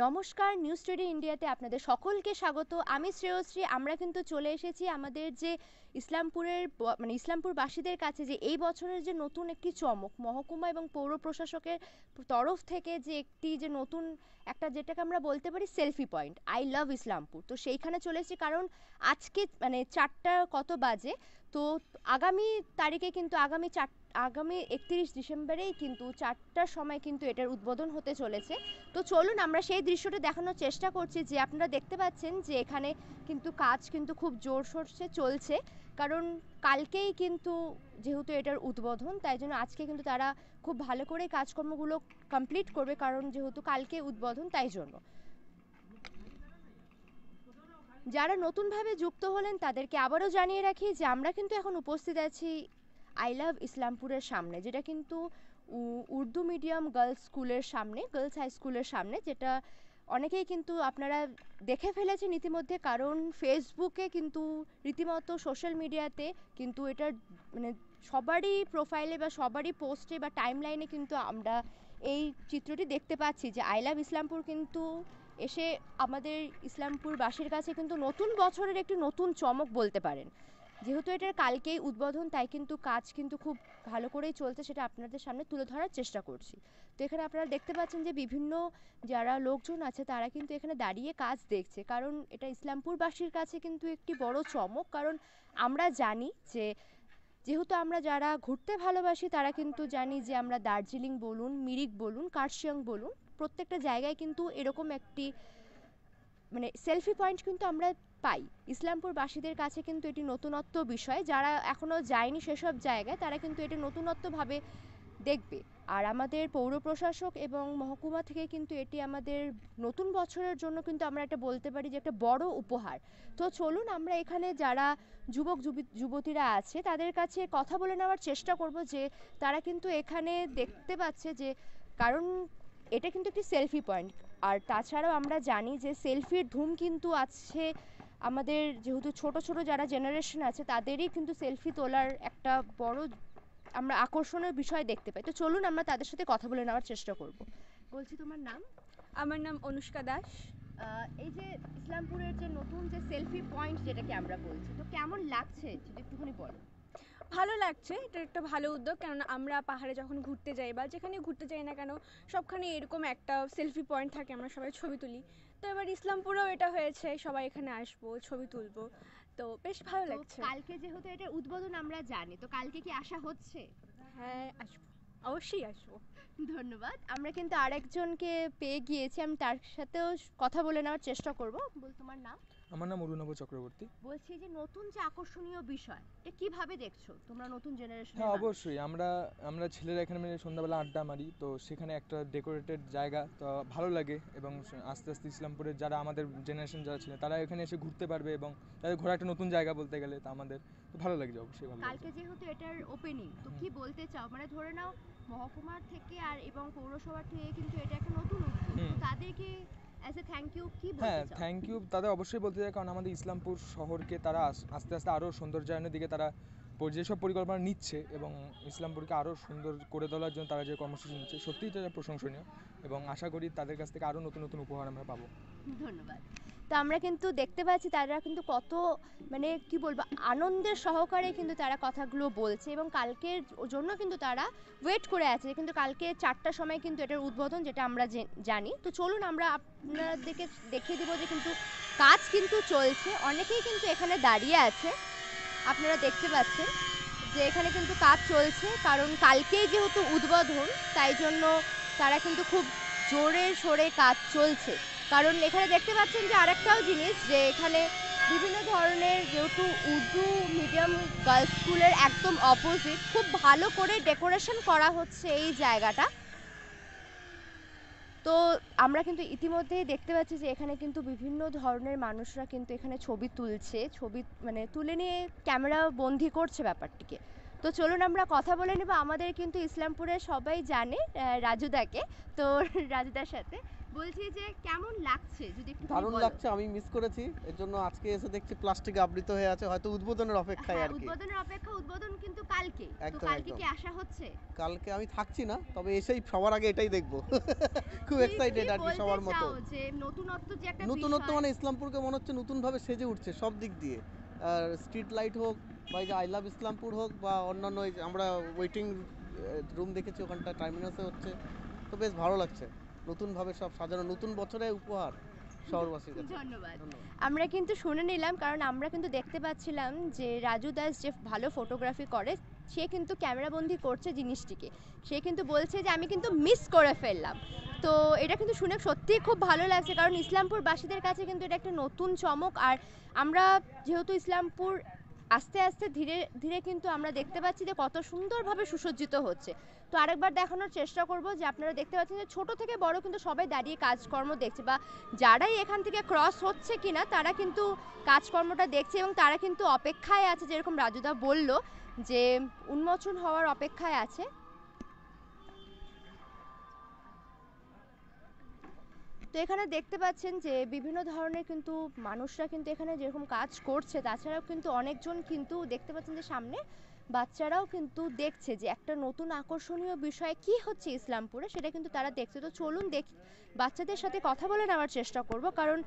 নমস্কার news today ইন্ডিয়াতে আপনাদের সকলকে স্বাগত আমি শ্রেয়শ্রী আমরা কিন্তু চলে এসেছি আমাদের যে ইসলামপুরের মানে ইসলামপুরবাসীদের কাছে যে এই বছরের যে নতুন একটি চমক মহকুমা এবং পৌর প্রশাসকের তরফ থেকে যে একটি যে নতুন একটা যেটাকে আমরা বলতে পারি selfie point I love Islampur তো সেইখানে চলে এসেছি কারণ আজকে মানে চারটা কত বাজে তো আগামী তারিখে কিন্তু আগামী চারটা আগামী একত্রিশ ডিসেম্বরেই কিন্তু চারটার সময় কিন্তু এটার উদ্বোধন হতে চলেছে তো চলুন আমরা সেই দৃশ্যটা দেখানোর চেষ্টা করছি যে আপনারা দেখতে পাচ্ছেন যে এখানে কিন্তু কাজ কিন্তু খুব জোর সোর্সে চলছে কারণ কালকেই কিন্তু যেহেতু এটার উদ্বোধন তাই জন্য আজকে কিন্তু তারা খুব ভালো করে কাজকর্মগুলো কমপ্লিট করবে কারণ যেহেতু কালকে উদ্বোধন তাই জন্য যারা নতুনভাবে যুক্ত হলেন তাদেরকে আবারও জানিয়ে রাখি যে আমরা কিন্তু এখন উপস্থিত আছি আই লাভ ইসলামপুরের সামনে যেটা কিন্তু উর্দু মিডিয়াম গার্লস স্কুলের সামনে গার্লস হাই স্কুলের সামনে যেটা অনেকেই কিন্তু আপনারা দেখে ফেলেছেন ইতিমধ্যে কারণ ফেসবুকে কিন্তু রীতিমতো সোশ্যাল মিডিয়াতে কিন্তু এটার মানে সবারই প্রোফাইলে বা সবারই পোস্টে বা টাইমলাইনে কিন্তু আমরা এই চিত্রটি দেখতে পাচ্ছি যে আই লাভ ইসলামপুর কিন্তু এসে আমাদের ইসলামপুরবাসীর কাছে কিন্তু নতুন বছরের একটি নতুন চমক বলতে পারেন যেহেতু এটার কালকেই উদ্বোধন তাই কিন্তু কাজ কিন্তু খুব ভালো করেই চলছে সেটা আপনাদের সামনে তুলে ধরার চেষ্টা করছি তো এখানে আপনারা দেখতে পাচ্ছেন যে বিভিন্ন যারা লোকজন আছে তারা কিন্তু এখানে দাঁড়িয়ে কাজ দেখছে কারণ এটা ইসলামপুরবাসীর কাছে কিন্তু একটি বড় চমক কারণ আমরা জানি যে যেহেতু আমরা যারা ঘুরতে ভালোবাসি তারা কিন্তু জানি যে আমরা দার্জিলিং বলুন মিরিক বলুন কার্শিয়াং বলুন প্রত্যেকটা জায়গায় কিন্তু এরকম একটি মানে সেলফি পয়েন্ট কিন্তু আমরা পাই ইসলামপুরবাসীদের কাছে কিন্তু এটি নতুনত্ব বিষয় যারা এখনও যায়নি সেসব জায়গায় তারা কিন্তু এটি নতুনত্বভাবে দেখবে আর আমাদের পৌর প্রশাসক এবং মহকুমা থেকে কিন্তু এটি আমাদের নতুন বছরের জন্য কিন্তু আমরা এটা বলতে পারি যে একটা বড় উপহার তো চলুন আমরা এখানে যারা যুবক যুবতীরা আছে তাদের কাছে কথা বলে নেওয়ার চেষ্টা করব যে তারা কিন্তু এখানে দেখতে পাচ্ছে যে কারণ এটা কিন্তু একটি সেলফি পয়েন্ট আর তাছাড়াও আমরা জানি যে সেলফির ধুম কিন্তু আছে আমাদের যেহেতু ছোট ছোট যারা জেনারেশন আছে তাদেরই কিন্তু সেলফি তোলার একটা বড় আমরা আকর্ষণের বিষয় দেখতে পাই তো চলুন আমরা তাদের সাথে কথা বলে নেওয়ার চেষ্টা করব বলছি তোমার নাম আমার নাম অনুষ্কা দাস এই যে ইসলামপুরের যে নতুন যে সেলফি পয়েন্ট যেটাকে আমরা বলছি তো কেমন লাগছে যদি একটুখানি বলো ভালো লাগছে এটা একটা ভালো উদ্যোগ কেননা আমরা পাহাড়ে যখন ঘুরতে যাই বা যেখানে ঘুরতে যাই না কেন সবখানে এরকম একটা সেলফি পয়েন্ট থাকে আমরা সবাই ছবি তুলি তো এবার ইসলামপুরেও এটা হয়েছে সবাই এখানে আসবো ছবি তুলবো তো বেশ ভালো লাগছে কালকে যেহেতু এটার উদ্বোধন আমরা জানি তো কালকে কি আসা হচ্ছে হ্যাঁ আসবো অবশ্যই আসবো ধন্যবাদ আমরা কিন্তু আরেকজনকে পেয়ে গিয়েছি আমি তার সাথেও কথা বলে নেওয়ার চেষ্টা করবো বল তোমার নাম আমার নাম অরুণব চক্রবর্তী বলছি যে নতুন যে আকর্ষণীয় বিষয় এটা কিভাবে দেখছো তোমরা নতুন জেনারেশন হ্যাঁ অবশ্যই আমরা আমরা ছেলেরা এখানে মানে সন্ধ্যাবেলা আড্ডা মারি তো সেখানে একটা ডেকোরেটেড জায়গা তো ভালো লাগে এবং আস্তে আস্তে ইসলামপুরের যারা আমাদের জেনারেশন যারা ছিলেন তারা এখানে এসে ঘুরতে পারবে এবং তাদের ঘোরা একটা নতুন জায়গা বলতে গেলে তা আমাদের তো ভালো লাগে অবশ্যই ভালো কালকে যেহেতু এটার ওপেনিং তো কি বলতে চাও মানে ধরে নাও মহকুমার থেকে আর এবং পৌরসভা থেকে কিন্তু এটা একটা নতুন উদ্যোগ তাদেরকে হ্যাঁ থ্যাংক ইউ তাদের অবশ্যই বলতে চাই কারণ আমাদের ইসলামপুর শহরকে তারা আস্তে আস্তে আরও সৌন্দর্যায়নের দিকে তারা যেসব পরিকল্পনা নিচ্ছে এবং ইসলামপুরকে আরও সুন্দর করে তোলার জন্য তারা যে কর্মসূচি নিচ্ছে সত্যিই তারা প্রশংসনীয় এবং আশা করি তাদের কাছ থেকে আরও নতুন নতুন উপহার আমরা পাবো ধন্যবাদ তো আমরা কিন্তু দেখতে পাচ্ছি তারা কিন্তু কত মানে কি বলবো আনন্দের সহকারে কিন্তু তারা কথাগুলো বলছে এবং কালকের জন্য কিন্তু তারা ওয়েট করে আছে কিন্তু কালকে চারটার সময় কিন্তু এটার উদ্বোধন যেটা আমরা জানি তো চলুন আমরা আপনাদেরকে দেখিয়ে দেবো যে কিন্তু কাজ কিন্তু চলছে অনেকেই কিন্তু এখানে দাঁড়িয়ে আছে আপনারা দেখতে পাচ্ছেন যে এখানে কিন্তু কাজ চলছে কারণ কালকেই যেহেতু উদ্বোধন তাই জন্য তারা কিন্তু খুব জোরে সোরে কাজ চলছে কারণ এখানে দেখতে পাচ্ছেন যে আরেকটাও জিনিস যে এখানে বিভিন্ন ধরনের যেহেতু উর্দু মিডিয়াম গার্লস স্কুলের একদম অপোজিট খুব ভালো করে ডেকোরেশন করা হচ্ছে এই জায়গাটা তো আমরা কিন্তু ইতিমধ্যেই দেখতে পাচ্ছি যে এখানে কিন্তু বিভিন্ন ধরনের মানুষরা কিন্তু এখানে ছবি তুলছে ছবি মানে তুলে নিয়ে ক্যামেরা বন্দি করছে ব্যাপারটিকে তো চলুন আমরা কথা বলে নেব আমাদের কিন্তু ইসলামপুরের সবাই জানে রাজুদাকে তো রাজুদার সাথে বলছি যে কেমন লাগছে যদি একটু দারুণ লাগছে আমি মিস করেছি এর জন্য আজকে এসে দেখছি প্লাস্টিক আবৃত হয়ে আছে হয়তো উদ্বোধনের অপেক্ষায় হ্যাঁ, আর কি উদ্বোধনের অপেক্ষা উদ্বোধন কিন্তু কালকে তো কালকে কি আশা হচ্ছে কালকে আমি থাকছি না তবে এসেই সবার আগে এটাই দেখব খুব এক্সাইটেড আর কি সবার মতো যে নতুনত্ব যে একটা নতুনত্ব মানে ইসলামপুরকে মনে হচ্ছে নতুন ভাবে সেজে উঠছে সব দিক দিয়ে আর স্ট্রিট লাইট হোক বা এই যে আই লাভ ইসলামপুর হোক বা অন্যান্য আমরা ওয়েটিং রুম দেখেছি ওখানটা টার্মিনাসে হচ্ছে তো বেশ ভালো লাগছে নতুনভাবে সব সাজানো নতুন বছরে উপহার শহরবাসীর কাছে ধন্যবাদ আমরা কিন্তু শুনে নিলাম কারণ আমরা কিন্তু দেখতে পাচ্ছিলাম যে রাজু দাস যে ভালো ফটোগ্রাফি করে সে কিন্তু ক্যামেরাবন্দি করছে জিনিসটিকে সে কিন্তু বলছে যে আমি কিন্তু মিস করে ফেললাম তো এটা কিন্তু শুনে সত্যিই খুব ভালো লাগছে কারণ ইসলামপুরবাসীদের কাছে কিন্তু এটা একটা নতুন চমক আর আমরা যেহেতু ইসলামপুর আস্তে আস্তে ধীরে ধীরে কিন্তু আমরা দেখতে পাচ্ছি যে কত সুন্দরভাবে সুসজ্জিত হচ্ছে তো আরেকবার দেখানোর চেষ্টা করব যে আপনারা দেখতে পাচ্ছেন যে ছোট থেকে বড় কিন্তু সবাই দাঁড়িয়ে কাজকর্ম দেখছে বা যারাই এখান থেকে ক্রস হচ্ছে কিনা তারা কিন্তু কাজকর্মটা দেখছে এবং তারা কিন্তু অপেক্ষায় আছে যেরকম রাজুদা বলল যে উন্মোচন হওয়ার অপেক্ষায় আছে তো এখানে দেখতে পাচ্ছেন যে বিভিন্ন ধরনের কিন্তু মানুষরা কিন্তু এখানে যেরকম কাজ করছে তাছাড়াও কিন্তু অনেকজন কিন্তু দেখতে পাচ্ছেন যে সামনে বাচ্চারাও কিন্তু দেখছে যে একটা নতুন আকর্ষণীয় বিষয় কি হচ্ছে ইসলামপুরে সেটা কিন্তু তারা দেখছে তো চলুন দেখি বাচ্চাদের সাথে কথা বলে নেওয়ার চেষ্টা করব কারণ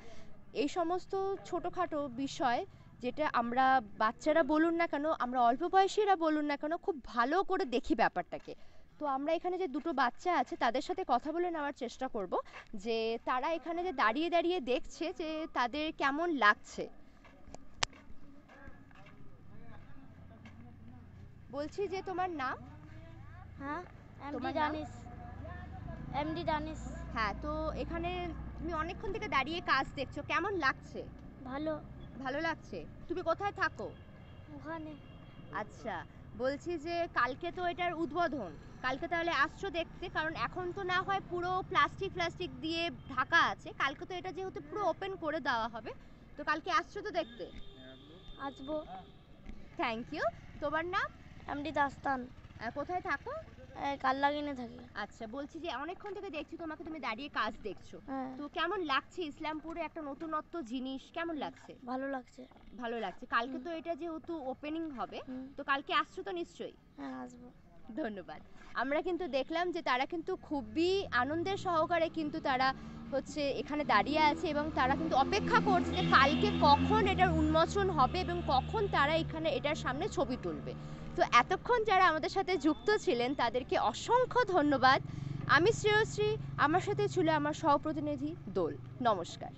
এই সমস্ত ছোটোখাটো বিষয় যেটা আমরা বাচ্চারা বলুন না কেন আমরা অল্প বয়সীরা বলুন না কেন খুব ভালো করে দেখি ব্যাপারটাকে তো আমরা এখানে যে দুটো বাচ্চা আছে তাদের সাথে কথা বলে নেওয়ার চেষ্টা করব যে তারা এখানে যে দাঁড়িয়ে দাঁড়িয়ে দেখছে যে তাদের কেমন লাগছে বলছি যে তোমার নাম হ্যাঁ হ্যাঁ তো এখানে তুমি অনেকক্ষণ থেকে দাঁড়িয়ে কাজ দেখছো কেমন লাগছে ভালো ভালো লাগছে তুমি কোথায় থাকো ওখানে আচ্ছা বলছি যে কালকে তো এটার উদ্বোধন কালকে তাহলে আসছো দেখতে কারণ এখন তো না হয় পুরো প্লাস্টিক প্লাস্টিক দিয়ে ঢাকা আছে কালকে তো এটা যেহেতু পুরো ওপেন করে দেওয়া হবে তো কালকে আসছো তো দেখতে আসবো থ্যাংক ইউ তোমার নাম আমরি দাস্তান কোথায় থাকো কাল লাগিয়ে থাকি আচ্ছা বলছি যে অনেকক্ষণ থেকে দেখছি তোমাকে তুমি দাঁড়িয়ে কাজ দেখছো হ্যাঁ। তো কেমন লাগছে ইসলামপুরে একটা নতুনত্ব জিনিস কেমন লাগছে ভালো লাগছে ভালো লাগছে কালকে তো এটা যেহেতু ওপেনিং হবে তো কালকে আসছো তো নিশ্চয়ই হ্যাঁ আসবো ধন্যবাদ আমরা কিন্তু দেখলাম যে তারা কিন্তু খুবই আনন্দের সহকারে কিন্তু তারা হচ্ছে এখানে দাঁড়িয়ে আছে এবং তারা কিন্তু অপেক্ষা করছে যে কালকে কখন এটার উন্মোচন হবে এবং কখন তারা এখানে এটার সামনে ছবি তুলবে তো এতক্ষণ যারা আমাদের সাথে যুক্ত ছিলেন তাদেরকে অসংখ্য ধন্যবাদ আমি শ্রেয়শ্রী আমার সাথে ছিল আমার সহপ্রতিনিধি দোল নমস্কার